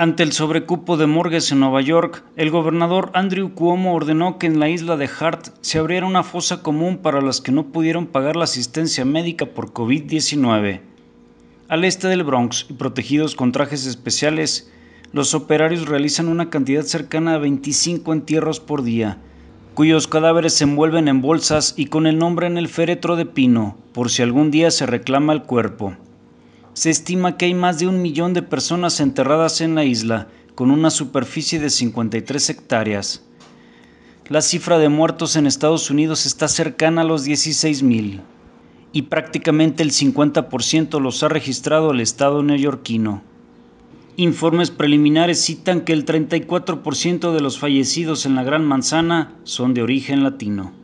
Ante el sobrecupo de morgues en Nueva York, el gobernador Andrew Cuomo ordenó que en la isla de Hart se abriera una fosa común para las que no pudieron pagar la asistencia médica por COVID-19. Al este del Bronx y protegidos con trajes especiales, los operarios realizan una cantidad cercana a 25 entierros por día, cuyos cadáveres se envuelven en bolsas y con el nombre en el féretro de pino, por si algún día se reclama el cuerpo. Se estima que hay más de un millón de personas enterradas en la isla, con una superficie de 53 hectáreas. La cifra de muertos en Estados Unidos está cercana a los 16.000 y prácticamente el 50% los ha registrado el Estado neoyorquino. Informes preliminares citan que el 34% de los fallecidos en la Gran Manzana son de origen latino.